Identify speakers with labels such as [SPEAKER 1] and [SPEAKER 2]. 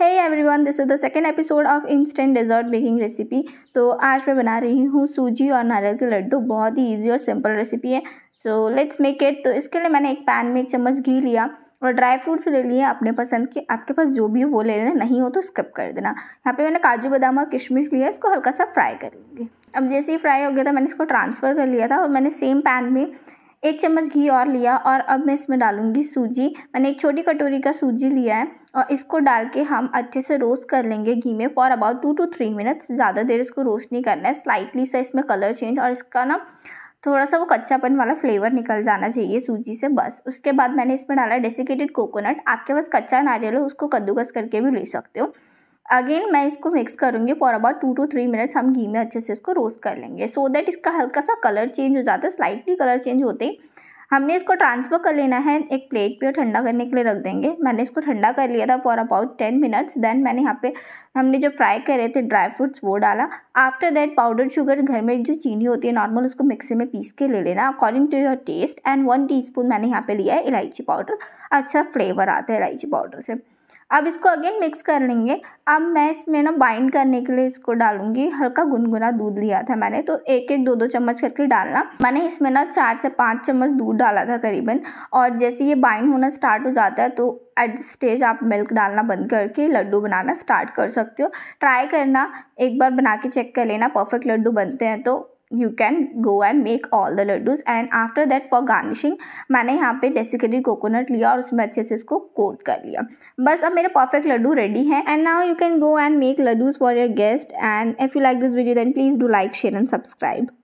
[SPEAKER 1] है everyone this is the second episode of instant dessert baking recipe तो आज मैं बना रही हूँ सूजी और नारियल के लड्डू बहुत ही ईजी और सिंपल रेसिपी है सो लेट्स मेक इट तो इसके लिए मैंने एक पैन में एक चम्मच घी लिया और ड्राई फ्रूट्स ले लिए अपने पसंद के आपके पास जो भी हो वो ले लेना नहीं हो तो स्किप कर देना यहाँ पे मैंने काजू बादाम और किशमिश लिया इसको हल्का सा फ्राई कर लूँगी अब जैसे ही फ्राई हो गया था मैंने इसको ट्रांसफ़र कर लिया था और मैंने सेम पैन में एक चम्मच घी और लिया और अब मैं इसमें डालूँगी सूजी मैंने एक छोटी कटोरी का सूजी लिया है और इसको डाल के हम अच्छे से रोस्ट कर लेंगे घी में for about two to three minutes ज़्यादा देर इसको रोस्ट नहीं करना है स्लाइटली सा इसमें कलर चेंज और इसका ना थोड़ा सा वो कच्चापन वाला फ्लेवर निकल जाना चाहिए सूजी से बस उसके बाद मैंने इसमें डाला डेसिकेटेड कोकोनट आपके पास कच्चा नारियल हो उसको कद्दूकस करके भी ले सकते हो अगेन मैं इसको मिक्स करूँगी for about two to three minutes हम घी में अच्छे से इसको रोस्ट कर लेंगे सो so दैट इसका हल्का सा कलर चेंज हो जाता है स्लाइटली कलर चेंज होते हैं हमने इसको ट्रांसफ़र कर लेना है एक प्लेट पे और ठंडा करने के लिए रख देंगे मैंने इसको ठंडा कर लिया था for about ten minutes then मैंने यहाँ पे हमने जो फ्राई करे थे ड्राई फ्रूट्स वो डाला आफ्टर दैट पाउडर शुगर घर में जो चीनी होती है नॉर्मल उसको मिक्सी में पीस के ले लेना according to your taste and one T मैंने यहाँ पर लिया है इलायची पाउडर अच्छा फ्लेवर आता है इलायची पाउडर से अब इसको अगेन मिक्स कर लेंगे अब मैं इसमें ना बाइंड करने के लिए इसको डालूंगी हल्का गुनगुना दूध लिया था मैंने तो एक एक दो दो चम्मच करके डालना मैंने इसमें ना चार से पाँच चम्मच दूध डाला था करीबन और जैसे ये बाइंड होना स्टार्ट हो जाता है तो एट स्टेज आप मिल्क डालना बंद करके लड्डू बनाना स्टार्ट कर सकते हो ट्राई करना एक बार बना के चेक कर लेना परफेक्ट लड्डू बनते हैं तो you can go and make all the laddus and after that for garnishing मैंने यहाँ पे डेसिकेटेड कोकोनट लिया और उसमें अच्छे से इसको कोट कर लिया बस अब मेरे परफेक्ट लड्डू रेडी हैं and now you can go and make laddus for your guest and if you like this video then please do like share and subscribe